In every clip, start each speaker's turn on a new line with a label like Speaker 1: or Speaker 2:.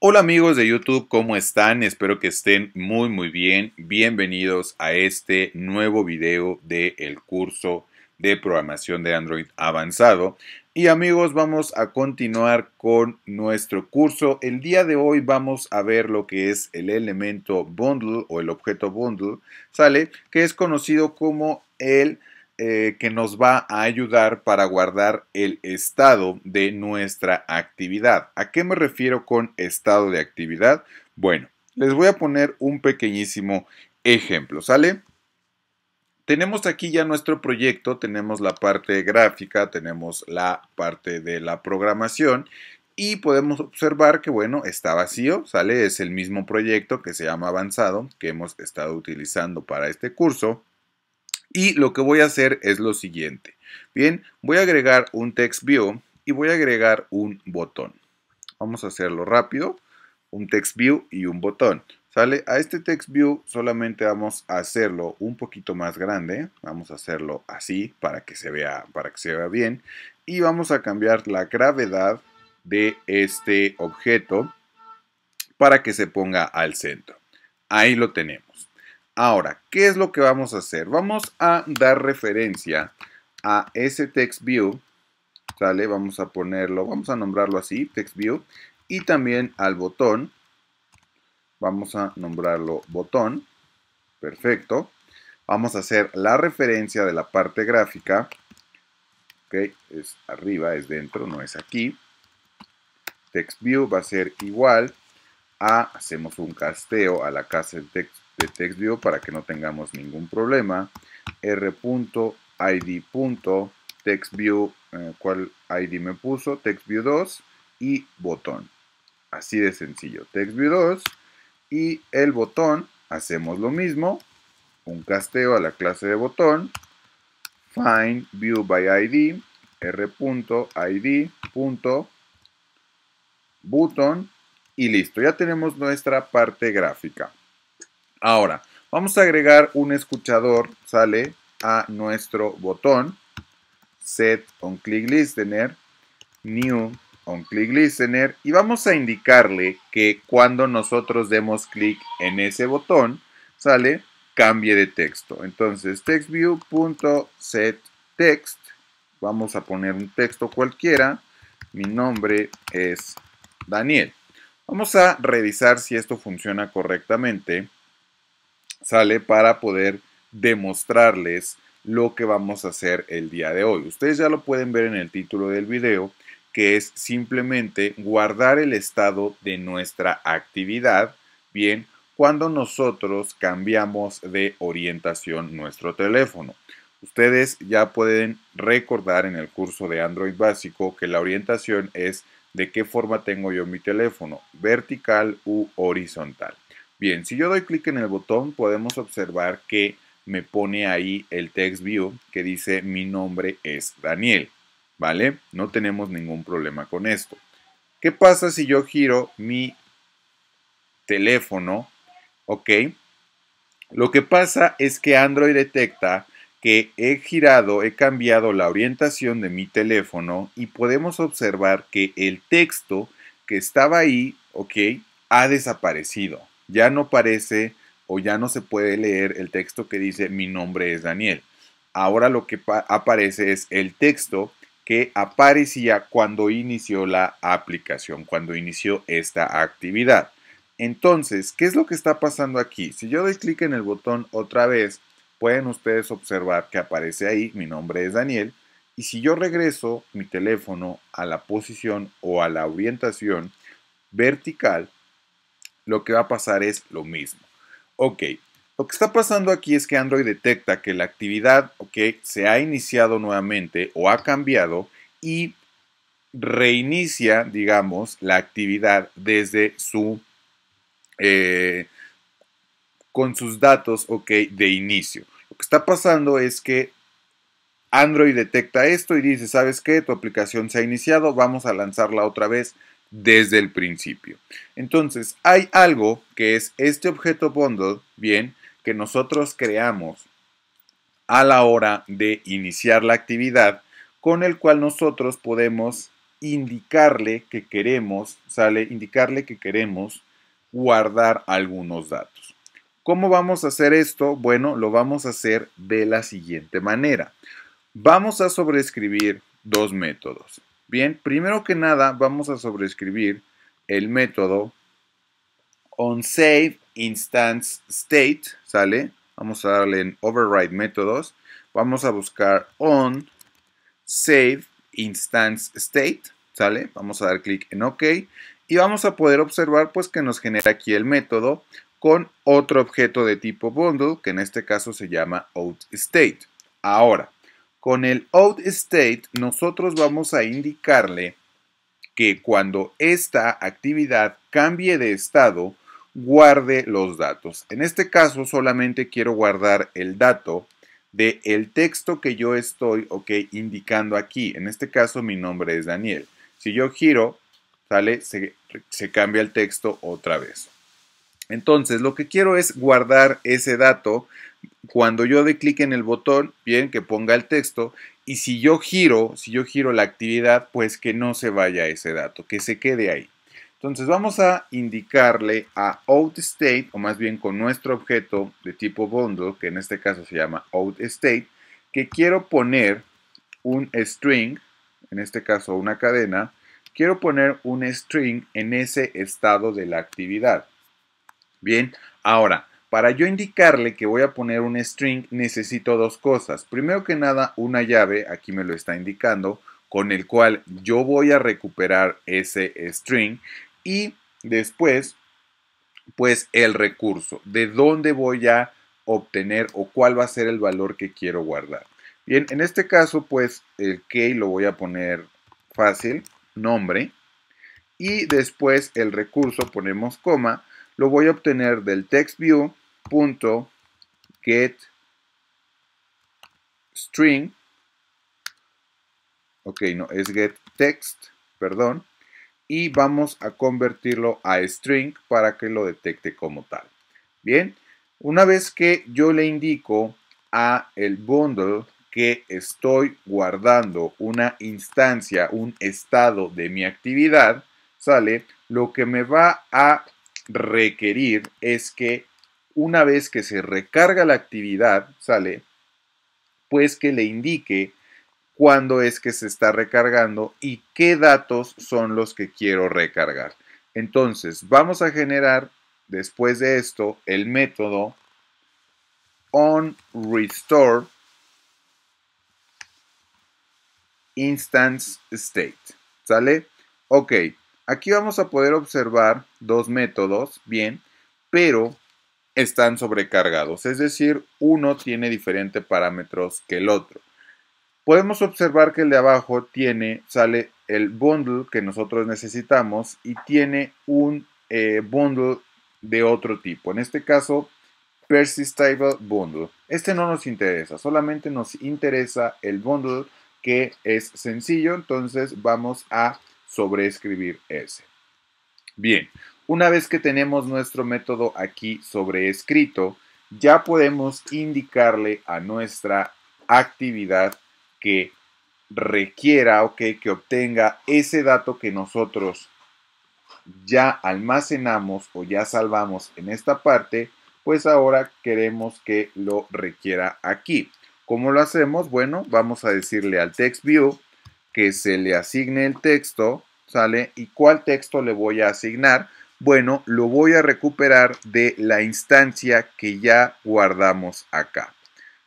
Speaker 1: Hola amigos de YouTube, ¿cómo están? Espero que estén muy muy bien. Bienvenidos a este nuevo video del el curso de programación de Android avanzado. Y amigos, vamos a continuar con nuestro curso. El día de hoy vamos a ver lo que es el elemento bundle o el objeto bundle, ¿sale? Que es conocido como el eh, que nos va a ayudar para guardar el estado de nuestra actividad. ¿A qué me refiero con estado de actividad? Bueno, les voy a poner un pequeñísimo ejemplo, ¿sale? Tenemos aquí ya nuestro proyecto, tenemos la parte gráfica, tenemos la parte de la programación y podemos observar que, bueno, está vacío, sale, es el mismo proyecto que se llama avanzado que hemos estado utilizando para este curso. Y lo que voy a hacer es lo siguiente. Bien, voy a agregar un text view y voy a agregar un botón. Vamos a hacerlo rápido. Un text view y un botón. Sale a este text view solamente vamos a hacerlo un poquito más grande, vamos a hacerlo así para que se vea, para que se vea bien y vamos a cambiar la gravedad de este objeto para que se ponga al centro. Ahí lo tenemos. Ahora, ¿qué es lo que vamos a hacer? Vamos a dar referencia a ese text view, ¿sale? Vamos a ponerlo, vamos a nombrarlo así, text view, y también al botón vamos a nombrarlo botón, perfecto. Vamos a hacer la referencia de la parte gráfica, ok, es arriba, es dentro, no es aquí. TextView va a ser igual a, hacemos un casteo a la casa de, TextView para que no tengamos ningún problema, R.id.textview eh, cuál ID me puso, TextView 2 y botón. Así de sencillo, TextView 2 y el botón, hacemos lo mismo, un casteo a la clase de botón, find view by id, r.id. Button y listo, ya tenemos nuestra parte gráfica. Ahora, vamos a agregar un escuchador, sale a nuestro botón, set on click listener, new un Click Listener y vamos a indicarle que cuando nosotros demos clic en ese botón, sale cambie de texto. Entonces, textview.setText, vamos a poner un texto cualquiera, mi nombre es Daniel. Vamos a revisar si esto funciona correctamente, sale para poder demostrarles lo que vamos a hacer el día de hoy. Ustedes ya lo pueden ver en el título del video que es simplemente guardar el estado de nuestra actividad, bien, cuando nosotros cambiamos de orientación nuestro teléfono. Ustedes ya pueden recordar en el curso de Android básico que la orientación es de qué forma tengo yo mi teléfono, vertical u horizontal. Bien, si yo doy clic en el botón podemos observar que me pone ahí el text view que dice mi nombre es Daniel. ¿vale? No tenemos ningún problema con esto. ¿Qué pasa si yo giro mi teléfono? ¿Ok? Lo que pasa es que Android detecta que he girado, he cambiado la orientación de mi teléfono y podemos observar que el texto que estaba ahí, ok, ha desaparecido. Ya no parece o ya no se puede leer el texto que dice mi nombre es Daniel. Ahora lo que aparece es el texto que aparecía cuando inició la aplicación, cuando inició esta actividad. Entonces, ¿qué es lo que está pasando aquí? Si yo doy clic en el botón otra vez, pueden ustedes observar que aparece ahí, mi nombre es Daniel, y si yo regreso mi teléfono a la posición o a la orientación vertical, lo que va a pasar es lo mismo. Ok, lo que está pasando aquí es que Android detecta que la actividad ok, se ha iniciado nuevamente o ha cambiado y reinicia, digamos, la actividad desde su... Eh, con sus datos, ok, de inicio. Lo que está pasando es que Android detecta esto y dice, ¿sabes qué? Tu aplicación se ha iniciado, vamos a lanzarla otra vez desde el principio. Entonces, hay algo que es este objeto bundle, bien, que nosotros creamos a la hora de iniciar la actividad, con el cual nosotros podemos indicarle que queremos, sale, indicarle que queremos guardar algunos datos. ¿Cómo vamos a hacer esto? Bueno, lo vamos a hacer de la siguiente manera. Vamos a sobreescribir dos métodos. Bien, primero que nada vamos a sobreescribir el método on save instance state, ¿sale? Vamos a darle en override métodos. Vamos a buscar on save instance state, ¿sale? Vamos a dar clic en OK y vamos a poder observar pues que nos genera aquí el método con otro objeto de tipo bundle que en este caso se llama outState. Ahora, con el outState nosotros vamos a indicarle que cuando esta actividad cambie de estado, guarde los datos. En este caso solamente quiero guardar el dato de el texto que yo estoy indicando aquí. En este caso mi nombre es Daniel. Si yo giro, sale, se, se cambia el texto otra vez. Entonces, lo que quiero es guardar ese dato. Cuando yo de clic en el botón, bien, que ponga el texto. Y si yo giro, si yo giro la actividad, pues que no se vaya ese dato, que se quede ahí. Entonces vamos a indicarle a OutState, o más bien con nuestro objeto de tipo bundle, que en este caso se llama OutState, que quiero poner un string, en este caso una cadena, quiero poner un string en ese estado de la actividad. Bien, ahora, para yo indicarle que voy a poner un string necesito dos cosas. Primero que nada, una llave, aquí me lo está indicando, con el cual yo voy a recuperar ese string y después, pues el recurso, de dónde voy a obtener o cuál va a ser el valor que quiero guardar. Bien, en este caso, pues el key lo voy a poner fácil, nombre, y después el recurso, ponemos coma, lo voy a obtener del textView.getString, ok, no, es getText, perdón, y vamos a convertirlo a string para que lo detecte como tal. Bien, una vez que yo le indico a el bundle que estoy guardando una instancia, un estado de mi actividad, sale, lo que me va a requerir es que una vez que se recarga la actividad, sale, pues que le indique cuándo es que se está recargando y qué datos son los que quiero recargar. Entonces, vamos a generar después de esto el método onRestoreInstanceState. instance state. ¿Sale? Ok, aquí vamos a poder observar dos métodos, bien, pero están sobrecargados, es decir, uno tiene diferentes parámetros que el otro podemos observar que el de abajo tiene, sale el bundle que nosotros necesitamos y tiene un eh, bundle de otro tipo. En este caso, Persistable Bundle. Este no nos interesa, solamente nos interesa el bundle que es sencillo, entonces vamos a sobreescribir ese. Bien, una vez que tenemos nuestro método aquí sobreescrito, ya podemos indicarle a nuestra actividad que requiera, ok, que obtenga ese dato que nosotros ya almacenamos o ya salvamos en esta parte, pues ahora queremos que lo requiera aquí. ¿Cómo lo hacemos? Bueno, vamos a decirle al TextView que se le asigne el texto, ¿sale? ¿Y cuál texto le voy a asignar? Bueno, lo voy a recuperar de la instancia que ya guardamos acá.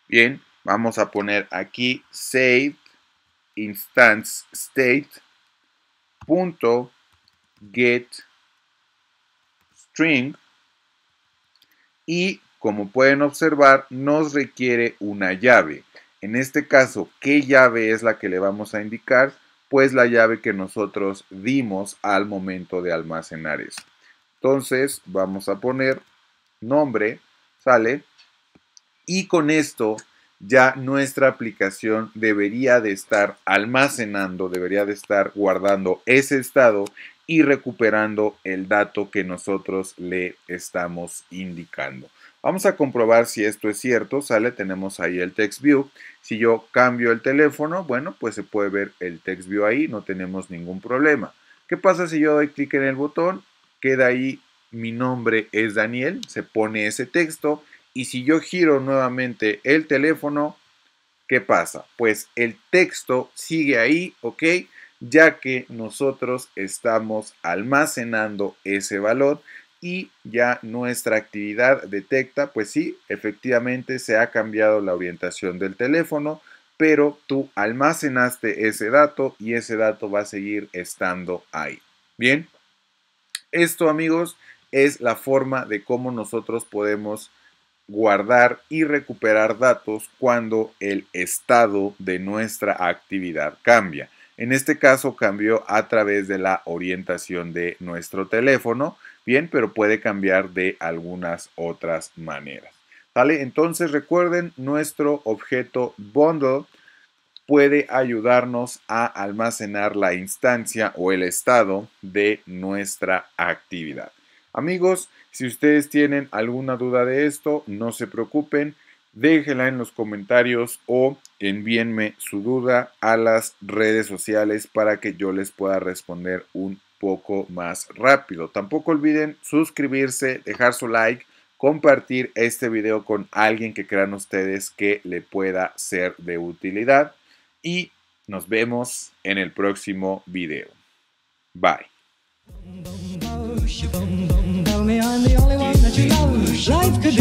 Speaker 1: Bien, Vamos a poner aquí save instance state punto get string y como pueden observar nos requiere una llave. En este caso, ¿qué llave es la que le vamos a indicar? Pues la llave que nosotros dimos al momento de almacenar eso. Entonces vamos a poner nombre, sale, y con esto ya nuestra aplicación debería de estar almacenando, debería de estar guardando ese estado y recuperando el dato que nosotros le estamos indicando. Vamos a comprobar si esto es cierto, sale, tenemos ahí el text view. Si yo cambio el teléfono, bueno, pues se puede ver el text view ahí, no tenemos ningún problema. ¿Qué pasa si yo doy clic en el botón? Queda ahí, mi nombre es Daniel, se pone ese texto, y si yo giro nuevamente el teléfono, ¿qué pasa? Pues el texto sigue ahí, ¿ok? Ya que nosotros estamos almacenando ese valor y ya nuestra actividad detecta, pues sí, efectivamente se ha cambiado la orientación del teléfono, pero tú almacenaste ese dato y ese dato va a seguir estando ahí. Bien, esto amigos es la forma de cómo nosotros podemos guardar y recuperar datos cuando el estado de nuestra actividad cambia. En este caso cambió a través de la orientación de nuestro teléfono, bien, pero puede cambiar de algunas otras maneras. Entonces recuerden, nuestro objeto bundle puede ayudarnos a almacenar la instancia o el estado de nuestra actividad. Amigos, si ustedes tienen alguna duda de esto, no se preocupen, déjenla en los comentarios o envíenme su duda a las redes sociales para que yo les pueda responder un poco más rápido. Tampoco olviden suscribirse, dejar su like, compartir este video con alguien que crean ustedes que le pueda ser de utilidad y nos vemos en el próximo video. Bye. Tell me I'm the only one that you know. Life could be.